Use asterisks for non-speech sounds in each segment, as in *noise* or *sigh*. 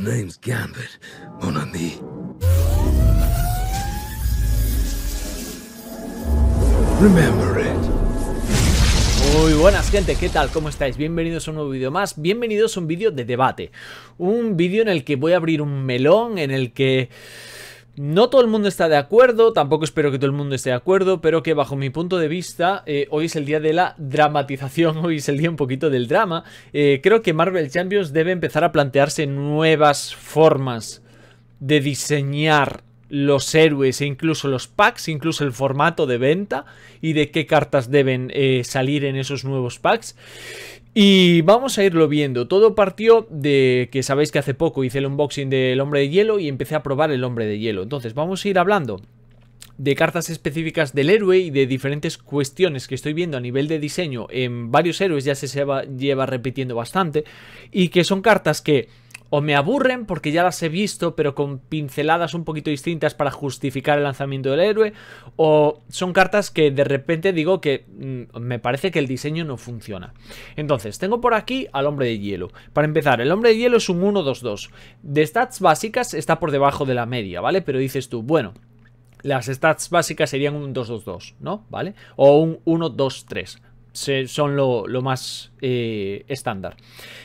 nombre es Gambit, mon ami. Remember Muy buenas gente, ¿qué tal? ¿Cómo estáis? Bienvenidos a un nuevo vídeo más, bienvenidos a un vídeo de debate. Un vídeo en el que voy a abrir un melón, en el que... No todo el mundo está de acuerdo, tampoco espero que todo el mundo esté de acuerdo, pero que bajo mi punto de vista, eh, hoy es el día de la dramatización, *laughs* hoy es el día un poquito del drama. Eh, creo que Marvel Champions debe empezar a plantearse nuevas formas de diseñar los héroes e incluso los packs, incluso el formato de venta y de qué cartas deben eh, salir en esos nuevos packs. Y vamos a irlo viendo. Todo partió de que sabéis que hace poco hice el unboxing del hombre de hielo y empecé a probar el hombre de hielo. Entonces vamos a ir hablando de cartas específicas del héroe y de diferentes cuestiones que estoy viendo a nivel de diseño en varios héroes, ya se lleva, lleva repitiendo bastante, y que son cartas que o me aburren porque ya las he visto, pero con pinceladas un poquito distintas para justificar el lanzamiento del héroe, o son cartas que de repente digo que mm, me parece que el diseño no funciona. Entonces, tengo por aquí al hombre de hielo. Para empezar, el hombre de hielo es un 1-2-2. De stats básicas está por debajo de la media, ¿vale? Pero dices tú, bueno, las stats básicas serían un 2-2-2, ¿no? ¿Vale? O un 1-2-3. Son lo, lo más eh, estándar.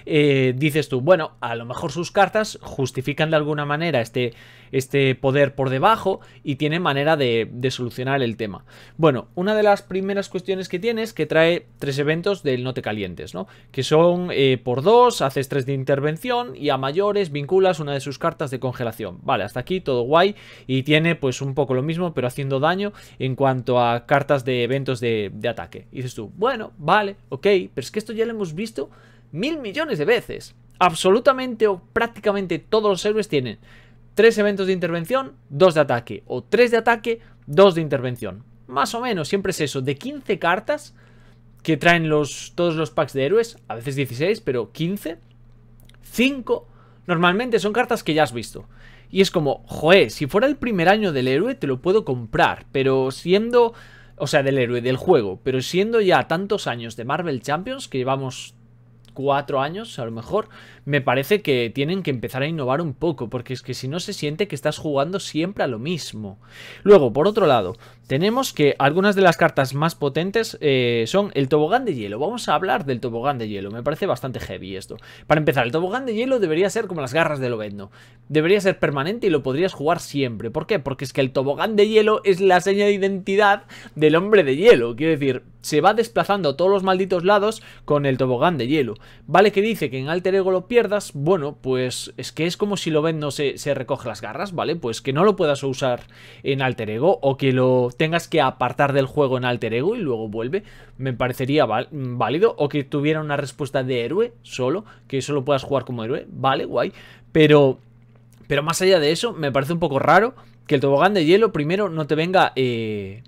Eh, dices tú, bueno, a lo mejor sus cartas justifican de alguna manera este, este poder por debajo y tiene manera de, solucionar el tema. Bueno, una de las primeras cuestiones que tienes es que trae tres eventos del no te calientes, ¿no? Que son eh, por dos, haces tres de intervención y a mayores vinculas una de sus cartas de congelación. Vale, hasta aquí todo guay y tiene pues un poco lo mismo pero haciendo daño en cuanto a cartas de eventos de, ataque. dices tú, bueno, vale, ok, pero es que esto ya hemos visto mil millones de veces. Absolutamente o prácticamente todos los héroes tienen tres eventos de intervención, dos de ataque, o tres de ataque, dos de intervención. Más o menos, siempre es eso, de 15 cartas que traen los, todos los packs de héroes, a veces 16, pero 15, 5 normalmente son cartas que ya has visto. Y es como, joe, si fuera el primer año del héroe te lo puedo comprar, pero siendo o sea, del héroe, del juego. Pero siendo ya tantos años de Marvel Champions, que llevamos cuatro años a lo mejor, me parece que tienen que empezar a innovar un poco, porque es que si no se siente que estás jugando siempre a lo mismo. Luego, por otro lado, tenemos que algunas de las cartas más potentes eh, son el tobogán de hielo. Vamos a hablar del tobogán de hielo, me parece bastante heavy esto. Para empezar, el tobogán de hielo debería ser como las garras de lobendo Debería ser permanente y lo podrías jugar siempre. ¿Por qué? Porque es que el tobogán de hielo es la seña de identidad del hombre de hielo. Quiero decir, se va desplazando a todos los malditos lados con el tobogán de hielo. Vale que dice que en Alter Ego lo pierdas, bueno, pues es que es como si lo ven no se, se recoge las garras, ¿vale? Pues que no lo puedas usar en alter ego o que lo tengas que apartar del juego en alter ego y luego vuelve, me parecería válido. O que tuviera una respuesta de héroe solo, que solo puedas jugar como héroe, vale, guay. Pero, pero más allá de eso, me parece un poco raro que el tobogán de hielo primero no te venga... Eh,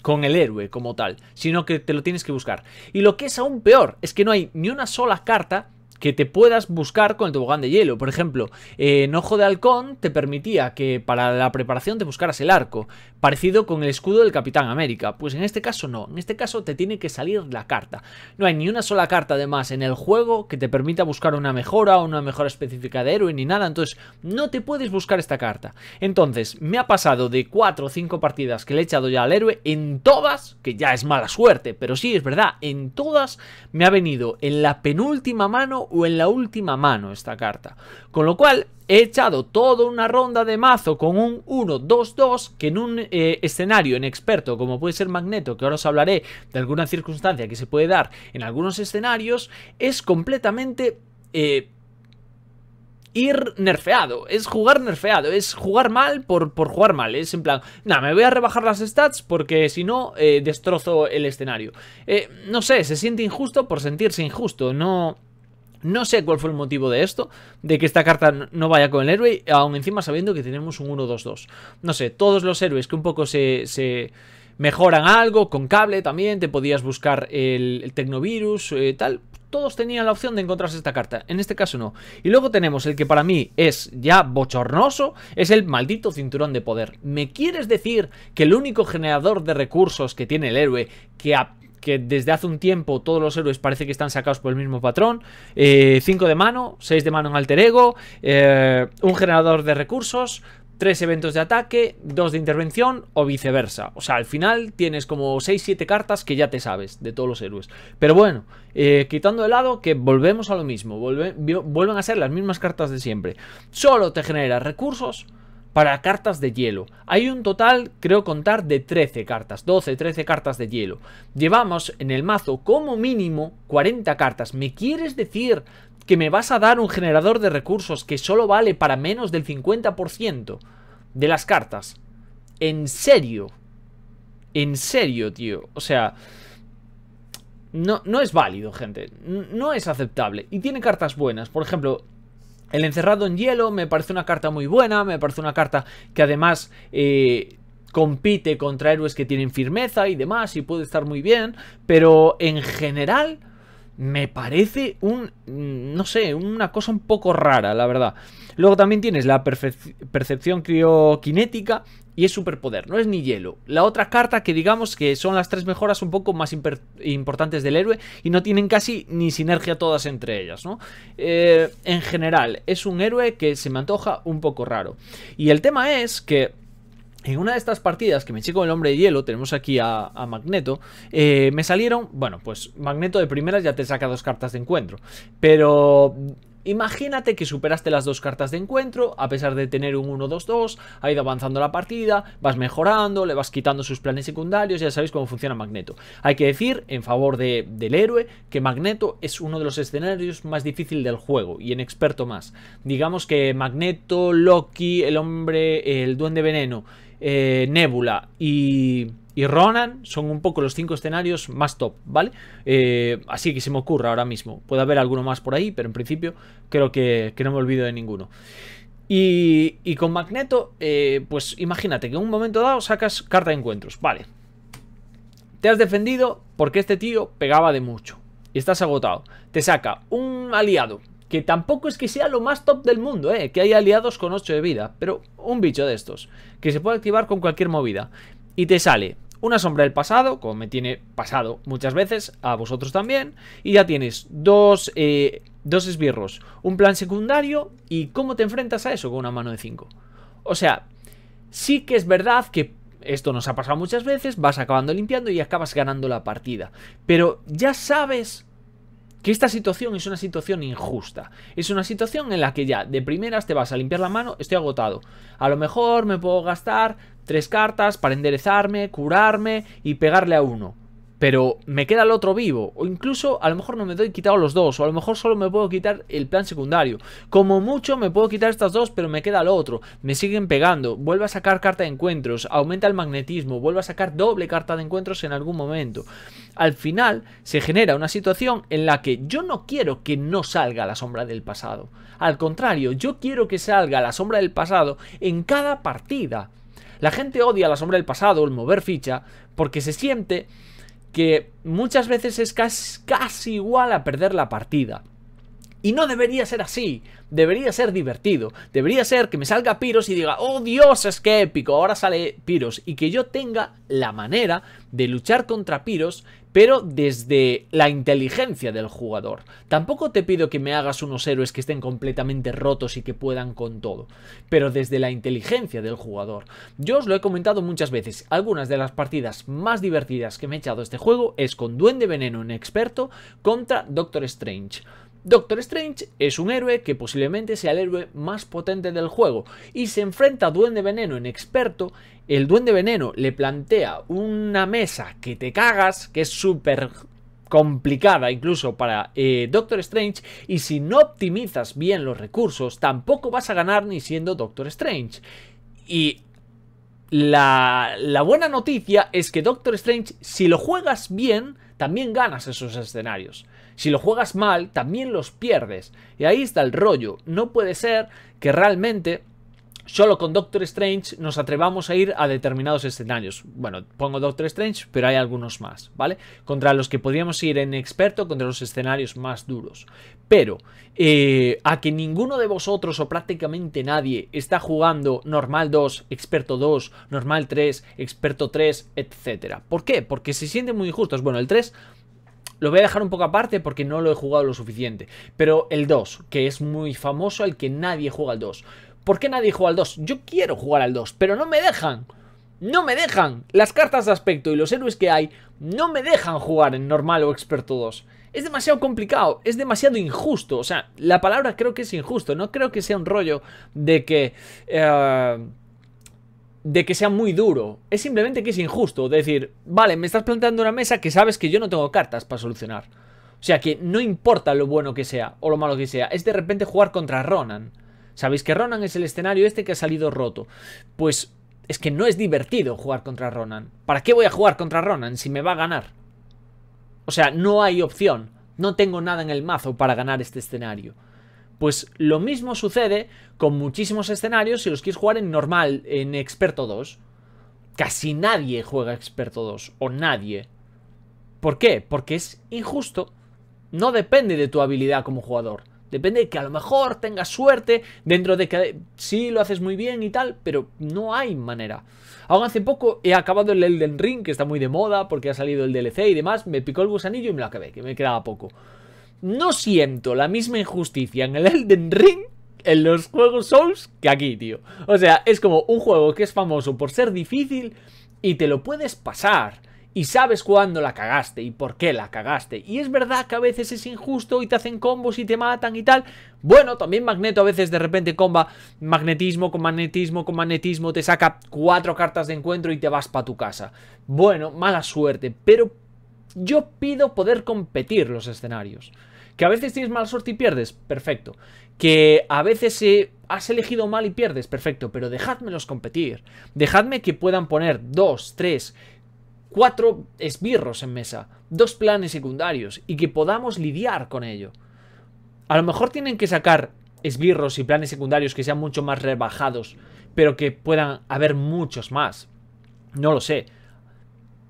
con el héroe como tal, sino que te lo tienes que buscar. Y lo que es aún peor es que no hay ni una sola carta que te puedas buscar con el tobogán de hielo. Por ejemplo, eh, en Ojo de Halcón te permitía que para la preparación te buscaras el arco, parecido con el escudo del Capitán América. Pues en este caso no, en este caso te tiene que salir la carta. No hay ni una sola carta además en el juego que te permita buscar una mejora o una mejora específica de héroe ni nada, entonces no te puedes buscar esta carta. Entonces, me ha pasado de 4 o 5 partidas que le he echado ya al héroe, en todas, que ya es mala suerte, pero sí, es verdad, en todas me ha venido en la penúltima mano o en la última mano esta carta. Con lo cual he echado toda una ronda de mazo con un 1-2-2 que en un eh, escenario escenario experto, como puede ser Magneto, que ahora os hablaré de alguna circunstancia que se puede dar en algunos escenarios, es completamente... Eh, ir nerfeado, es jugar nerfeado, es jugar mal por, jugar mal, es en plan, nada, me voy a rebajar las stats porque si no eh, destrozo el escenario. no sé, se siente injusto por sentirse injusto, no... No sé cuál fue el motivo de esto, de que esta carta no vaya con el héroe, aún encima sabiendo que tenemos un 1-2-2. No sé, todos los héroes que un poco se, mejoran algo, con cable también, te podías buscar el, Tecnovirus, eh, tal. Todos tenían la opción de encontrarse esta carta, en este caso no. Y luego tenemos el que para mí es ya bochornoso, es el maldito cinturón de poder. ¿Me quieres decir que el único generador de recursos que tiene el héroe, que ha, que desde hace un tiempo todos los héroes parece que están sacados por el mismo patrón. 5 eh, de mano, 6 de mano en alter ego, eh, un generador de recursos, 3 eventos de ataque, 2 de intervención o viceversa. O sea, al final tienes como 6-7 cartas que ya te sabes de todos los héroes. Pero bueno, eh, quitando de lado que volvemos a lo mismo, vuelven, vuelven a ser las mismas cartas de siempre. Solo te genera recursos para cartas de hielo. Hay un total, creo contar, de 13 cartas, 12, 13 cartas de hielo. Llevamos en el mazo como mínimo 40 cartas. ¿Me quieres decir que me vas a dar un generador de recursos que solo vale para menos del 50% de las cartas? En serio. En serio, tío. O sea... No, no es válido, gente. No es aceptable. Y tiene cartas buenas. Por ejemplo, el encerrado en hielo me parece una carta muy buena, me parece una carta que además eh, compite contra héroes que tienen firmeza y demás y puede estar muy bien, pero en general me parece un, mm, no sé, una cosa un poco rara, la verdad. Luego también tienes la percepción Criokinética y es superpoder, no es ni hielo. La otra carta que digamos que son las tres mejoras un poco más importantes del héroe y no tienen casi ni sinergia todas entre ellas, ¿no? Eh, en general, es un héroe que se me antoja un poco raro. Y el tema es que... En una de estas partidas que me eché con el hombre de hielo, tenemos aquí a, Magneto, eh, me salieron, bueno, pues Magneto de primeras ya te saca dos cartas de encuentro, pero Imagínate que superaste las dos cartas de encuentro, a pesar de tener un 1-2-2, ha ido avanzando la partida, vas mejorando, le vas quitando sus planes secundarios, ya sabéis cómo funciona Magneto. Hay que decir, en favor de, del héroe, que Magneto es uno de los escenarios más difíciles del juego, y en experto más. Digamos que Magneto, Loki, el hombre, el duende veneno eh, Nebula y, y, Ronan son un poco los cinco escenarios más top, ¿vale? Eh, así que se me ocurra ahora mismo. Puede haber alguno más por ahí, pero en principio creo que, no me olvido de ninguno. Y, con Magneto, eh, pues imagínate que en un momento dado sacas carta de encuentros, ¿vale? Te has defendido porque este tío pegaba de mucho y estás agotado. Te saca un aliado que tampoco es que sea lo más top del mundo, ¿eh? que hay aliados con 8 de vida, pero un bicho de estos, que se puede activar con cualquier movida. Y te sale una sombra del pasado, como me tiene pasado muchas veces, a vosotros también, y ya tienes dos, eh, dos esbirros, un plan secundario, y cómo te enfrentas a eso con una mano de 5. O sea, sí que es verdad que esto nos ha pasado muchas veces, vas acabando limpiando y acabas ganando la partida, pero ya sabes que esta situación es una situación injusta. Es una situación en la que ya de primeras te vas a limpiar la mano, estoy agotado. A lo mejor me puedo gastar tres cartas para enderezarme, curarme y pegarle a uno pero me queda el otro vivo. O incluso a lo mejor no me doy quitado los dos. O a lo mejor solo me puedo quitar el plan secundario. Como mucho me puedo quitar estas dos, pero me queda el otro. Me siguen pegando. Vuelvo a sacar carta de encuentros. Aumenta el magnetismo. Vuelvo a sacar doble carta de encuentros en algún momento. Al final se genera una situación en la que yo no quiero que no salga la sombra del pasado. Al contrario, yo quiero que salga la sombra del pasado en cada partida. La gente odia la sombra del pasado, el mover ficha, porque se siente que muchas veces es casi, igual a perder la partida. Y no debería ser así. Debería ser divertido. Debería ser que me salga Piros y diga, oh Dios, es que épico, ahora sale Piros. Y que yo tenga la manera de luchar contra Piros pero desde la inteligencia del jugador. Tampoco te pido que me hagas unos héroes que estén completamente rotos y que puedan con todo, pero desde la inteligencia del jugador. Yo os lo he comentado muchas veces, algunas de las partidas más divertidas que me he echado este juego es con Duende Veneno en experto contra Doctor Strange. Doctor Strange es un héroe que posiblemente sea el héroe más potente del juego y se enfrenta a Duende Veneno en experto. El Duende Veneno le plantea una mesa que te cagas, que es súper complicada incluso para eh, Doctor Strange y si no optimizas bien los recursos tampoco vas a ganar ni siendo Doctor Strange. Y la, la buena noticia es que Doctor Strange si lo juegas bien también ganas esos escenarios. Si lo juegas mal, también los pierdes. Y ahí está el rollo. No puede ser que realmente solo con Doctor Strange nos atrevamos a ir a determinados escenarios. Bueno, pongo Doctor Strange, pero hay algunos más, ¿vale? Contra los que podríamos ir en experto, contra los escenarios más duros. Pero eh, a que ninguno de vosotros o prácticamente nadie está jugando normal 2, experto 2, normal 3, experto 3, etc. ¿Por qué? Porque se sienten muy injustos. Bueno, el 3 lo voy a dejar un poco aparte porque no lo he jugado lo suficiente. Pero el 2, que es muy famoso, el que nadie juega al 2. ¿Por qué nadie juega al 2? Yo quiero jugar al 2, pero no me dejan. No me dejan. Las cartas de aspecto y los héroes que hay no me dejan jugar en normal o experto 2. Es demasiado complicado, es demasiado injusto. O sea, la palabra creo que es injusto. No creo que sea un rollo de que... Eh, de que sea muy duro. Es simplemente que es injusto. decir, vale, me estás planteando una mesa que sabes que yo no tengo cartas para solucionar. O sea que no importa lo bueno que sea o lo malo que sea, es de repente jugar contra Ronan. Sabéis que Ronan es el escenario este que ha salido roto. Pues es que no es divertido jugar contra Ronan. ¿Para qué voy a jugar contra Ronan si me va a ganar? O sea, no hay opción. No tengo nada en el mazo para ganar este escenario. Pues lo mismo sucede con muchísimos escenarios si los quieres jugar en normal, en experto 2. Casi nadie juega experto 2, o nadie. ¿Por qué? Porque es injusto. No depende de tu habilidad como jugador. Depende de que a lo mejor tengas suerte dentro de que sí lo haces muy bien y tal, pero no hay manera. Aún hace poco he acabado el Elden Ring, que está muy de moda porque ha salido el DLC y demás. Me picó el gusanillo y me lo acabé, que me quedaba poco no siento la misma injusticia en el Elden Ring en los juegos Souls que aquí, tío. O sea, es como un juego que es famoso por ser difícil y te lo puedes pasar. Y sabes cuándo la cagaste y por qué la cagaste. Y es verdad que a veces es injusto y te hacen combos y te matan y tal. Bueno, también Magneto a veces de repente comba magnetismo con magnetismo con magnetismo. Te saca cuatro cartas de encuentro y te vas para tu casa. Bueno, mala suerte, pero yo pido poder competir los escenarios. Que a veces tienes mal suerte y pierdes, perfecto. Que a veces eh, has elegido mal y pierdes, perfecto. Pero dejádmelos competir. Dejadme que puedan poner dos, tres, cuatro esbirros en mesa, dos planes secundarios y que podamos lidiar con ello. A lo mejor tienen que sacar esbirros y planes secundarios que sean mucho más rebajados, pero que puedan haber muchos más. No lo sé.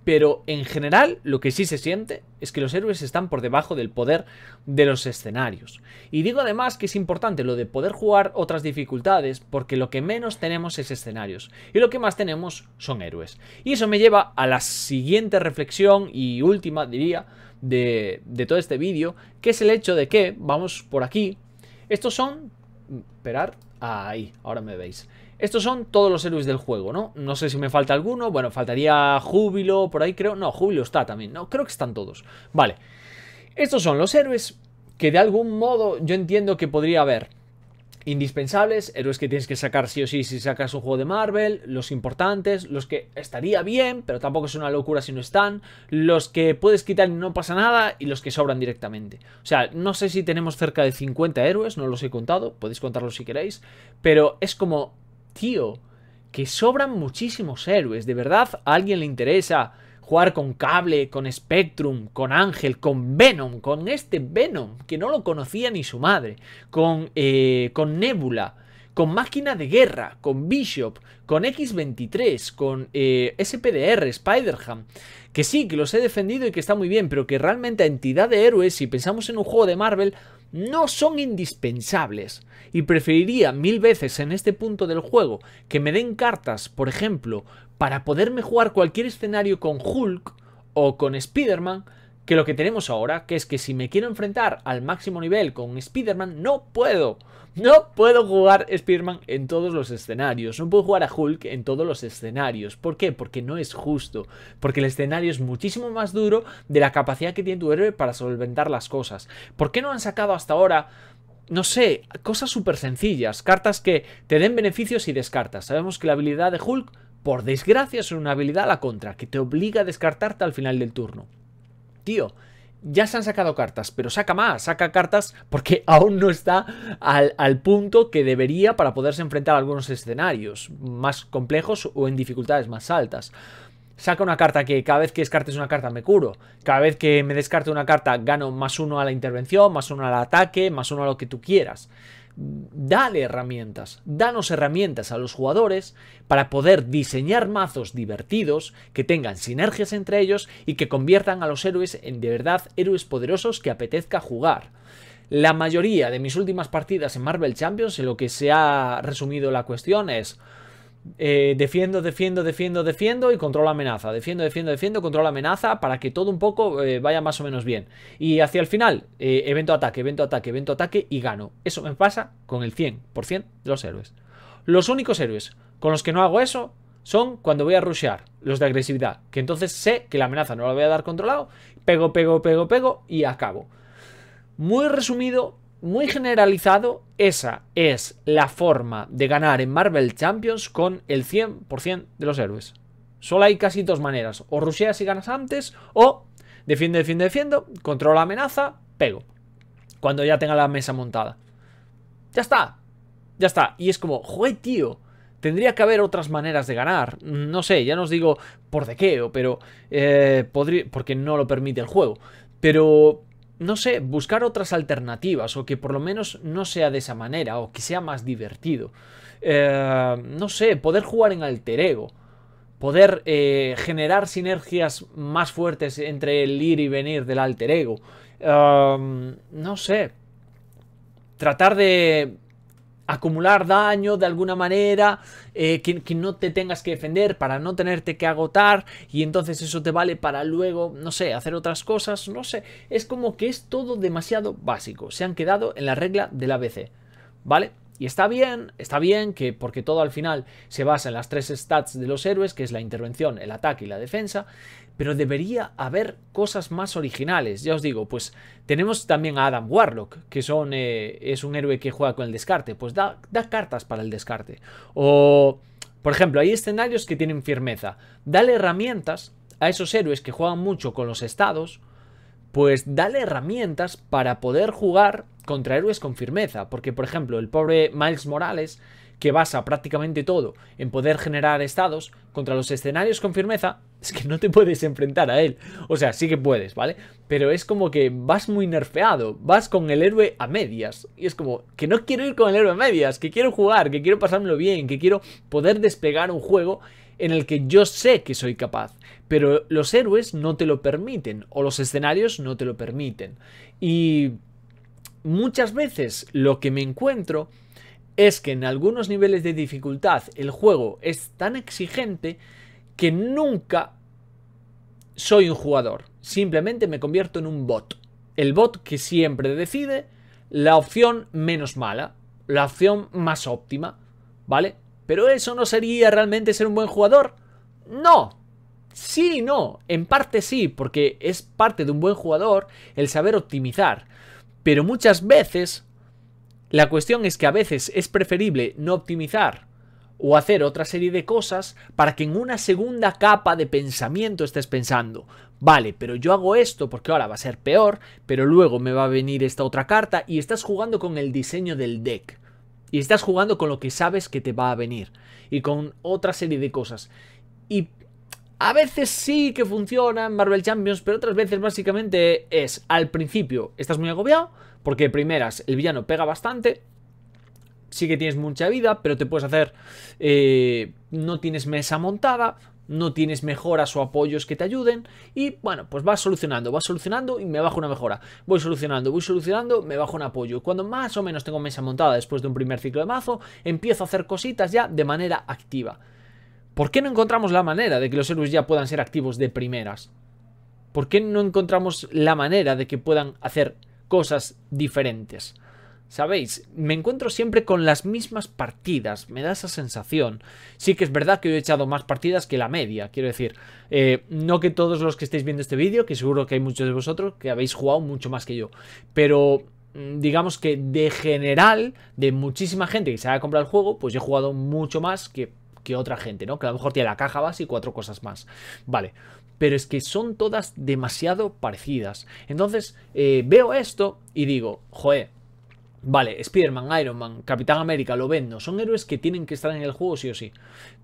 Pero en general lo que sí se siente es que los héroes están por debajo del poder de los escenarios. Y digo además que es importante lo de poder jugar otras dificultades porque lo que menos tenemos es escenarios y lo que más tenemos son héroes. Y eso me lleva a la siguiente reflexión y última diría de, todo este vídeo, que es el hecho de que, vamos por aquí, estos son... Mm, esperar, ahí, ahora me veis. Estos son todos los héroes del juego, ¿no? No sé si me falta alguno. Bueno, faltaría Júbilo, por ahí creo. No, Júbilo está también, ¿no? Creo que están todos. Vale. Estos son los héroes que de algún modo yo entiendo que podría haber indispensables, héroes que tienes que sacar sí o sí si sacas un juego de Marvel, los importantes, los que estaría bien, pero tampoco es una locura si no están, los que puedes quitar y no pasa nada, y los que sobran directamente. O sea, no sé si tenemos cerca de 50 héroes, no los he contado, podéis contarlos si queréis, pero es como tío, que sobran muchísimos héroes. ¿De verdad a alguien le interesa jugar con Cable, con Spectrum, con Ángel, con Venom, con este Venom, que no lo conocía ni su madre, con, eh, con Nebula, con Máquina de Guerra, con Bishop, con X23, con eh, SPDR, Spider-Ham, que sí, que los he defendido y que está muy bien, pero que realmente a entidad de héroes, si pensamos en un juego de Marvel, no son indispensables y preferiría mil veces en este punto del juego que me den cartas, por ejemplo, para poderme jugar cualquier escenario con Hulk o con Spider-Man, que lo que tenemos ahora, que es que si me quiero enfrentar al máximo nivel con Spider-Man, no puedo. No puedo jugar Spearman en todos los escenarios. No puedo jugar a Hulk en todos los escenarios. ¿Por qué? Porque no es justo. Porque el escenario es muchísimo más duro de la capacidad que tiene tu héroe para solventar las cosas. ¿Por qué no han sacado hasta ahora no sé, cosas súper sencillas, cartas que te den beneficios y descartas. Sabemos que la habilidad de Hulk, por desgracia, es una habilidad a la contra, que te obliga a descartarte al final del turno. Tío, ya se han sacado cartas, pero saca más, saca cartas porque *laughs* aún no está al, punto que debería para poderse enfrentar a algunos escenarios más complejos o en dificultades más altas. Saca una carta que cada vez que descartes una carta me curo. Cada vez que me descarte una carta gano más uno a la intervención, más uno al ataque, más uno a lo que tú quieras dale herramientas, danos herramientas a los jugadores para poder diseñar mazos divertidos que tengan sinergias entre ellos y que conviertan a los héroes en de verdad héroes poderosos que apetezca jugar. La mayoría de mis últimas partidas en Marvel Champions en lo que se ha resumido la cuestión es eh, defiendo, defiendo, defiendo, defiendo y controlo amenaza. Defiendo, defiendo, defiendo, controlo amenaza para que todo un poco eh, vaya más o menos bien. Y hacia el final, eh, evento ataque, evento ataque, evento ataque y gano. Eso me pasa con el 100% de los héroes. Los únicos héroes con los que no hago eso son cuando voy a rushear, los de agresividad. Que entonces sé que la amenaza no la voy a dar controlado. Pego, pego, pego, pego y acabo. Muy resumido, muy generalizado, esa es la forma de ganar en Marvel Champions con el 100% de los héroes. Solo hay casi dos maneras, o rusheas y ganas antes, o defiende, defiende, defiendo, controla la amenaza, pego. Cuando ya tenga la mesa montada. Ya está, ya está. Y es como, joder, tío, tendría que haber otras maneras de ganar. No sé, ya no os digo por de qué, pero... Eh, porque no lo permite el juego. Pero no sé, buscar otras alternativas o que por lo menos no sea de esa manera o que sea más divertido. Eh, no sé, poder jugar en alter ego. Poder eh, generar sinergias más fuertes entre el ir y venir del alter ego. Eh, no sé. Tratar de acumular daño de alguna manera, eh, que, que, no te tengas que defender, para no tenerte que agotar y entonces eso te vale para luego, no sé, hacer otras cosas, no sé, es como que es todo demasiado básico, se han quedado en la regla del ABC, ¿vale? Y está bien, está bien que porque todo al final se basa en las tres stats de los héroes, que es la intervención, el ataque y la defensa, pero debería haber cosas más originales. Ya os digo, pues tenemos también a Adam Warlock, que son, eh, es un héroe que juega con el descarte, pues da cartas para el descarte. O, por ejemplo, hay escenarios que tienen firmeza. Dale herramientas a esos héroes que juegan mucho con los estados, pues dale herramientas para poder jugar contra héroes con firmeza. Porque, por ejemplo, el pobre Miles Morales que basa prácticamente todo en poder generar estados, contra los escenarios con firmeza, es que no te puedes enfrentar a él. O sea, sí que puedes, ¿vale? Pero es como que vas muy nerfeado, vas con el héroe a medias. Y es como, que no quiero ir con el héroe a medias, que quiero jugar, que quiero pasármelo bien, que quiero poder desplegar un juego en el que yo sé que soy capaz, pero los héroes no te lo permiten, o los escenarios no te lo permiten. Y muchas veces lo que me encuentro es que en algunos niveles de dificultad el juego es tan exigente que nunca soy un jugador, simplemente me convierto en un bot. El bot que siempre decide la opción menos mala, la opción más óptima, ¿vale? Pero eso no sería realmente ser un buen jugador. No. Sí, no. En parte sí, porque es parte de un buen jugador el saber optimizar. Pero muchas veces la cuestión es que a veces es preferible no optimizar o hacer otra serie de cosas para que en una segunda capa de pensamiento estés pensando, vale, pero yo hago esto porque ahora va a ser peor, pero luego me va a venir esta otra carta y estás jugando con el diseño del deck. Y estás jugando con lo que sabes que te va a venir y con otra serie de cosas. Y a veces sí que funciona en Marvel Champions, pero otras veces básicamente es al principio estás muy agobiado, porque primeras, el villano pega bastante. Sí que tienes mucha vida, pero te puedes hacer... Eh, no tienes mesa montada, no tienes mejoras o apoyos que te ayuden y bueno, pues vas solucionando, vas solucionando y me bajo una mejora, voy solucionando, voy solucionando, me bajo un apoyo. Cuando más o menos tengo mesa montada después de un primer ciclo de mazo, empiezo a hacer cositas ya de manera activa. ¿Por qué no encontramos la manera de que los héroes ya puedan ser activos de primeras? ¿Por qué no encontramos la manera de que puedan hacer cosas diferentes. Sabéis, me encuentro siempre con las mismas partidas, me da esa sensación. Sí que es verdad que he echado más partidas que la media, quiero decir, eh, no que todos los que estéis viendo este vídeo, que seguro que hay muchos de vosotros que habéis jugado mucho más que yo, pero mm, digamos que de general, de muchísima gente que se haya comprado el juego, pues yo he jugado mucho más que que otra gente, ¿no? Que a lo mejor tiene la caja base y cuatro cosas más. Vale, pero es que son todas demasiado parecidas. Entonces eh, veo esto y digo, joder, Vale, Spider-Man, Iron Man, Capitán América, lo vendo. Son héroes que tienen que estar en el juego sí o sí.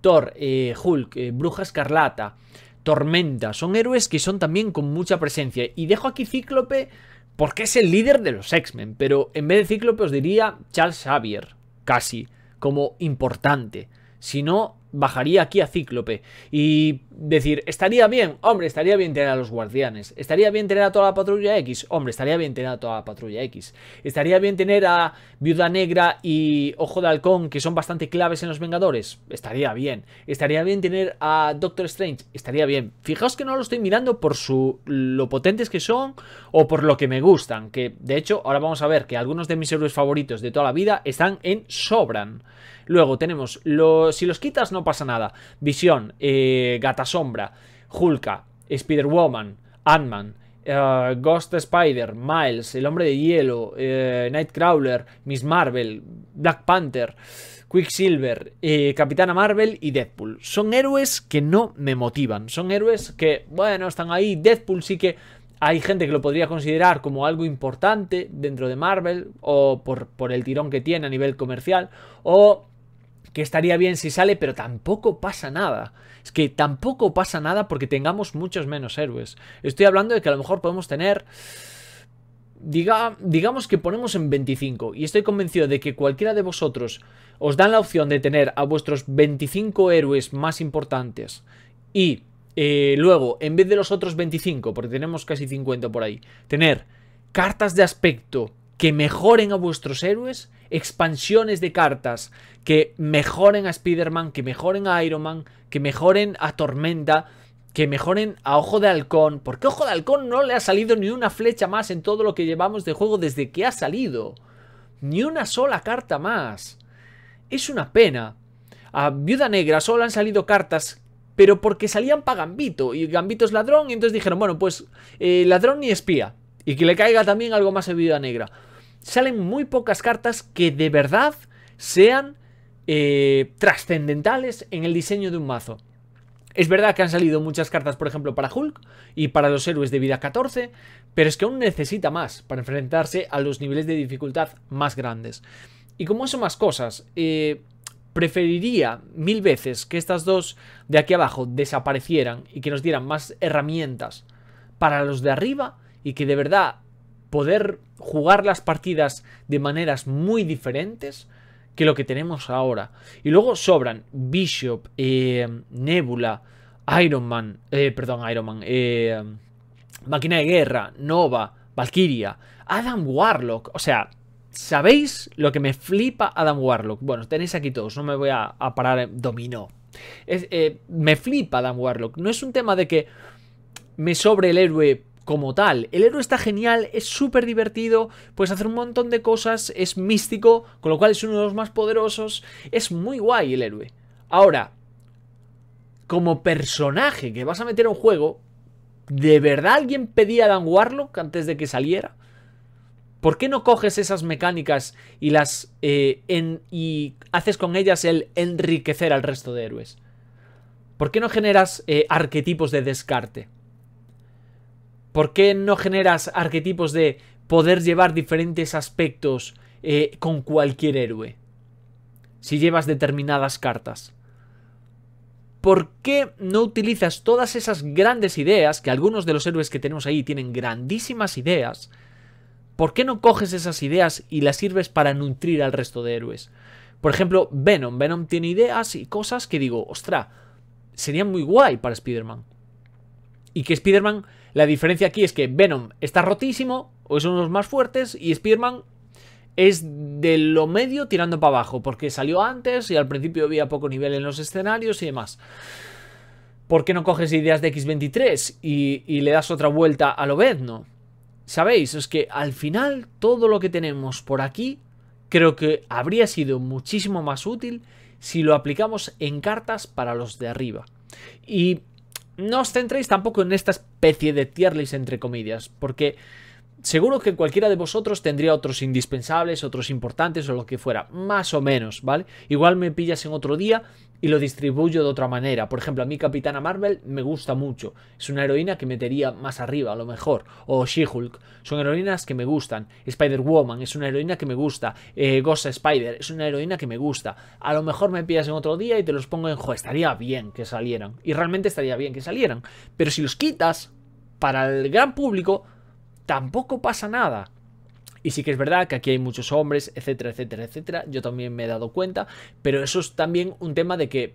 Thor, eh, Hulk, eh, Bruja Escarlata, Tormenta. Son héroes que son también con mucha presencia. Y dejo aquí Cíclope porque es el líder de los X-Men. Pero en vez de Cíclope os diría Charles Xavier, casi, como importante. Si no, bajaría aquí a Cíclope y decir, estaría bien, hombre, estaría bien tener a los guardianes, estaría bien tener a toda la patrulla X, hombre, estaría bien tener a toda la patrulla X, estaría bien tener a Viuda Negra y Ojo de Halcón, que son bastante claves en los Vengadores, estaría bien, estaría bien tener a Doctor Strange, estaría bien. Fijaos que no lo estoy mirando por su lo potentes que son o por lo que me gustan, que de hecho ahora vamos a ver que algunos de mis héroes favoritos de toda la vida están en Sobran. Luego tenemos los si los quitas no no pasa nada. Visión, eh, Gata Sombra, Hulka, Spider-Woman, Ant-Man, eh, Ghost Spider, Miles, El Hombre de Hielo, eh, Nightcrawler, Miss Marvel, Black Panther, Quicksilver, Capitana Marvel y Deadpool. Son héroes que no me motivan. Son héroes que, bueno, están ahí. Deadpool sí que hay gente que lo podría considerar como algo importante dentro de Marvel, o por, por, el tirón que tiene a nivel comercial, o que estaría bien si sale, pero tampoco pasa nada. Es que tampoco pasa nada porque tengamos muchos menos héroes. Estoy hablando de que a lo mejor podemos tener... Diga, digamos que ponemos en 25 y estoy convencido de que cualquiera de vosotros os dan la opción de tener a vuestros 25 héroes más importantes y eh, luego, en vez de los otros 25, porque tenemos casi 50 por ahí, tener cartas de aspecto que mejoren a vuestros héroes, expansiones de cartas que mejoren a Spider-Man, que mejoren a Iron Man, que mejoren a Tormenta, que mejoren a Ojo de Halcón, porque Ojo de Halcón no le ha salido ni una flecha más en todo lo que llevamos de juego desde que ha salido. Ni una sola carta más. Es una pena. A Viuda Negra solo han salido cartas pero porque salían para Gambito y Gambito es ladrón y entonces dijeron, bueno, pues eh, ladrón ni espía y que le caiga también algo más de vida negra. Salen muy pocas cartas que de verdad sean eh, trascendentales en el diseño de un mazo. Es verdad que han salido muchas cartas, por ejemplo, para Hulk y para los héroes de vida 14, pero es que aún necesita más para enfrentarse a los niveles de dificultad más grandes. Y como son más cosas, eh, preferiría mil veces que estas dos de aquí abajo desaparecieran y que nos dieran más herramientas para los de arriba y que de verdad poder jugar las partidas de maneras muy diferentes que lo que tenemos ahora. Y luego sobran Bishop, eh, Nebula, Iron Man, eh, perdón, Iron Man, eh, Máquina de Guerra, Nova, Valkyria, Adam Warlock, o sea, ¿sabéis lo que me flipa Adam Warlock? Bueno, tenéis aquí todos, no me voy a, parar parar, dominó. me flipa Adam Warlock, no es un tema de que me sobre el héroe como tal. El héroe está genial, es súper divertido, puedes hacer un montón de cosas, es místico, con lo cual es uno de los más poderosos, es muy guay el héroe. Ahora, como personaje que vas a meter en un juego, ¿de verdad alguien pedía a Dan Warlock antes de que saliera? ¿Por qué no coges esas mecánicas y las eh, en, y haces con ellas el enriquecer al resto de héroes? ¿Por qué no generas eh, arquetipos de descarte? ¿Por qué no generas arquetipos de poder llevar diferentes aspectos eh, con cualquier héroe? Si llevas determinadas cartas. ¿Por qué no utilizas todas esas grandes ideas, que algunos de los héroes que tenemos ahí tienen grandísimas ideas? ¿Por qué no coges esas ideas y las sirves para nutrir al resto de héroes? Por ejemplo, Venom. Venom tiene ideas y cosas que digo, ostra, serían muy guay para Spider-Man. Y que Spider-Man la diferencia aquí es que Venom está rotísimo, o es uno de los más fuertes, y Spearman es de lo medio tirando para abajo, porque salió antes y al principio había poco nivel en los escenarios y demás. ¿Por qué no coges ideas de X23 y, le das otra vuelta a lo no? Sabéis, es que al final todo lo que tenemos por aquí creo que habría sido muchísimo más útil si lo aplicamos en cartas para los de arriba. Y no os centréis tampoco en estas especie de tier entre comillas, porque Seguro que cualquiera de vosotros tendría otros indispensables, otros importantes o lo que fuera, más o menos, ¿vale? Igual me pillas en otro día y lo distribuyo de otra manera. Por ejemplo, a mí Capitana Marvel me gusta mucho. Es una heroína que metería más arriba, a lo mejor. O She-Hulk. Son heroínas que me gustan. Spider-Woman es una heroína que me gusta. Eh, Spider es una heroína que me gusta. A lo mejor me pillas en otro día y te los pongo en... Jo, estaría bien que salieran. Y realmente estaría bien que salieran. Pero si los quitas, para el gran público tampoco pasa nada. Y sí que es verdad que aquí hay muchos hombres, etcétera, etcétera, etcétera. Yo también me he dado cuenta, pero eso es también un tema de que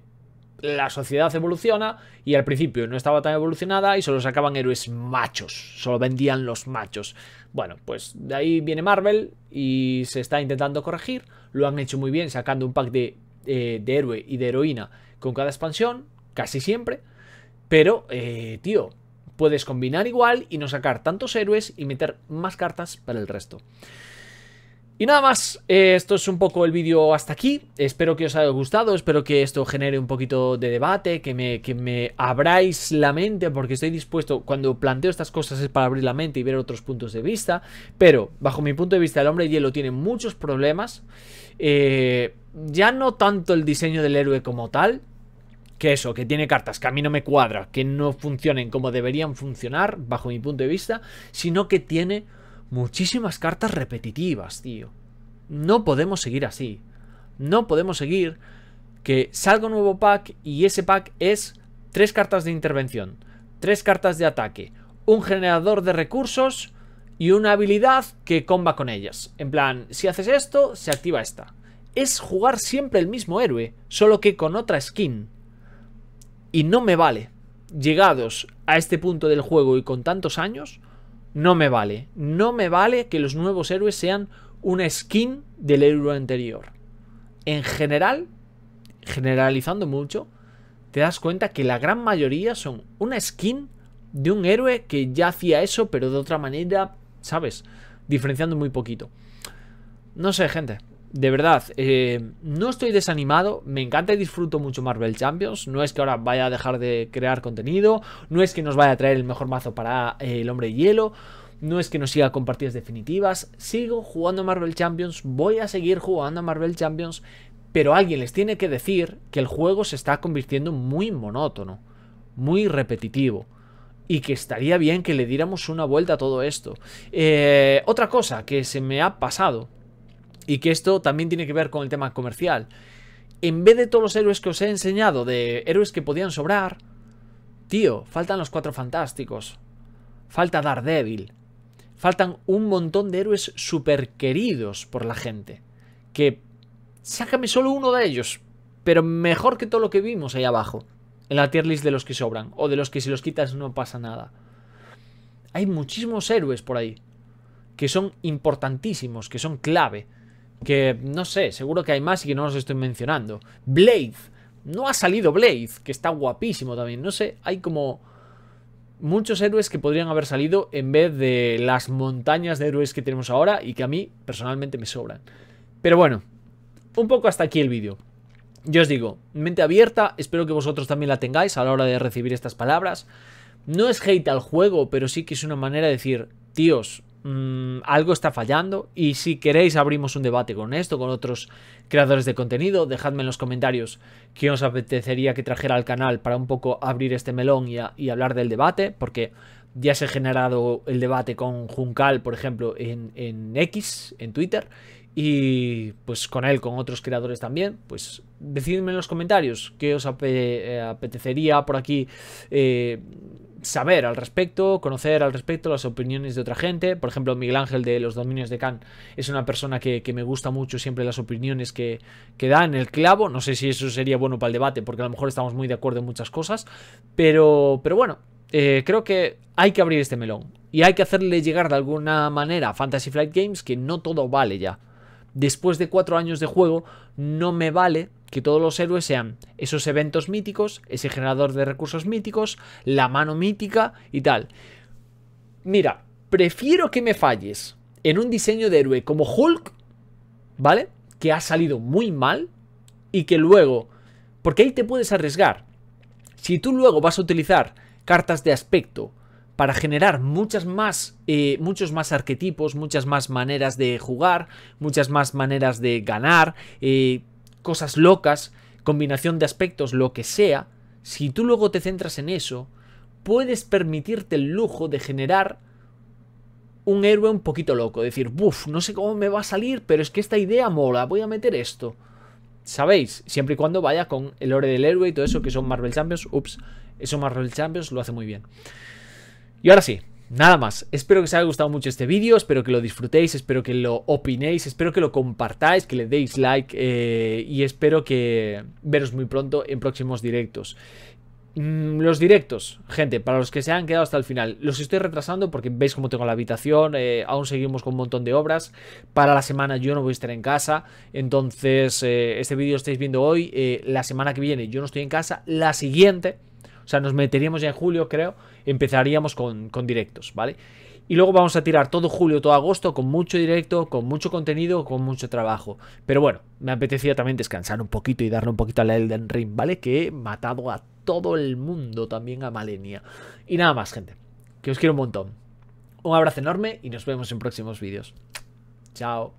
la sociedad evoluciona y al principio no estaba tan evolucionada y solo sacaban héroes machos, solo vendían los machos. Bueno, pues de ahí viene Marvel y se está intentando corregir. Lo han hecho muy bien sacando un pack de, eh, héroe y de heroína con cada expansión, casi siempre. Pero, eh, tío, Puedes combinar igual y no sacar tantos héroes y meter más cartas para el resto. Y nada más, eh, esto es un poco el vídeo hasta aquí, espero que os haya gustado, espero que esto genere un poquito de debate, que me, me abráis la mente, porque estoy dispuesto, cuando planteo estas cosas es para abrir la mente y ver otros puntos de vista, pero bajo mi punto de vista el hombre hielo tiene muchos problemas, eh, ya no tanto el diseño del héroe como tal, que eso, que tiene cartas que a mí no me cuadra, que no funcionen como deberían funcionar, bajo mi punto de vista, sino que tiene muchísimas cartas repetitivas, tío. No podemos seguir así. No podemos seguir que salga un nuevo pack y ese pack es tres cartas de intervención, tres cartas de ataque, un generador de recursos y una habilidad que comba con ellas. En plan, si haces esto, se activa esta. Es jugar siempre el mismo héroe, solo que con otra skin. Y no me vale. Llegados a este punto del juego y con tantos años, no me vale. No me vale que los nuevos héroes sean una skin del héroe anterior. En general, generalizando mucho, te das cuenta que la gran mayoría son una skin de un héroe que ya hacía eso, pero de otra manera, ¿sabes? Diferenciando muy poquito. No sé, gente de verdad, eh, no estoy desanimado, me encanta y disfruto mucho Marvel Champions, no es que ahora vaya a dejar de crear contenido, no es que nos vaya a traer el mejor mazo para eh, el hombre hielo, no es que nos siga con partidas definitivas, sigo jugando Marvel Champions, voy a seguir jugando Marvel Champions, pero alguien les tiene que decir que el juego se está convirtiendo muy monótono, muy repetitivo y que estaría bien que le diéramos una vuelta a todo esto. Eh, otra cosa que se me ha pasado y que esto también tiene que ver con el tema comercial. En vez de todos los héroes que os he enseñado, de héroes que podían sobrar, tío, faltan los cuatro fantásticos. Falta Daredevil. Faltan un montón de héroes super queridos por la gente. Que sácame solo uno de ellos, pero mejor que todo lo que vimos ahí abajo. En la tier list de los que sobran, o de los que si los quitas no pasa nada. Hay muchísimos héroes por ahí, que son importantísimos, que son clave que no sé, seguro que hay más y que no los estoy mencionando. Blade, no ha salido Blade, que está guapísimo también, no sé, hay como muchos héroes que podrían haber salido en vez de las montañas de héroes que tenemos ahora y que a mí personalmente me sobran. Pero bueno, un poco hasta aquí el vídeo. Yo os digo, mente abierta, espero que vosotros también la tengáis a la hora de recibir estas palabras. No es hate al juego, pero sí que es una manera de decir, tíos, Mm, algo está fallando y si queréis abrimos un debate con esto, con otros creadores de contenido, dejadme en los comentarios qué os apetecería que trajera al canal para un poco abrir este melón y, hablar del debate, porque ya se ha generado el debate con Juncal, por ejemplo, en, en X, en Twitter, y pues con él, con otros creadores también, pues decidme en los comentarios qué os eh, apetecería por aquí eh, saber al respecto, conocer al respecto las opiniones de otra gente. Por ejemplo, Miguel Ángel de los Dominios de Khan es una persona que, me gusta mucho siempre las opiniones que, que da en el clavo. No sé si eso sería bueno para el debate, porque a lo mejor estamos muy de acuerdo en muchas cosas. Pero, pero bueno, eh, creo que hay que abrir este melón. Y hay que hacerle llegar de alguna manera a Fantasy Flight Games que no todo vale ya. Después de cuatro años de juego, no me vale que todos los héroes sean esos eventos míticos, ese generador de recursos míticos, la mano mítica y tal. Mira, prefiero que me falles en un diseño de héroe como Hulk, ¿vale? Que ha salido muy mal y que luego, porque ahí te puedes arriesgar. Si tú luego vas a utilizar cartas de aspecto para generar muchas más, eh, muchos más arquetipos, muchas más maneras de jugar, muchas más maneras de ganar, eh, cosas locas, combinación de aspectos, lo que sea, si tú luego te centras en eso, puedes permitirte el lujo de generar un héroe un poquito loco, decir, buf, no sé cómo me va a salir, pero es que esta idea mola, voy a meter esto. Sabéis, siempre y cuando vaya con el ore del héroe y todo eso que son Marvel Champions, ups, eso Marvel Champions lo hace muy bien. Y ahora sí, Nada más, espero que os haya gustado mucho este vídeo, espero que lo disfrutéis, espero que lo opinéis, espero que lo compartáis, que le deis like eh, y espero que veros muy pronto en próximos directos. Mm, los directos, gente, para los que se han quedado hasta el final, los estoy retrasando porque veis cómo tengo la habitación, eh, aún seguimos con un montón de obras, para la semana yo no voy a estar en casa, entonces eh, este vídeo estáis viendo hoy, la semana que viene yo no estoy en casa, la siguiente o sea, nos meteríamos ya en julio, creo. Empezaríamos con, directos, ¿vale? Y luego vamos a tirar todo julio, todo agosto, con mucho directo, con mucho contenido, con mucho trabajo. Pero bueno, me apetecía también descansar un poquito y darle un poquito a la Elden Ring, ¿vale? Que he matado a todo el mundo, también a Malenia. Y nada más, gente. Que os quiero un montón. Un abrazo enorme y nos vemos en próximos vídeos. Chao.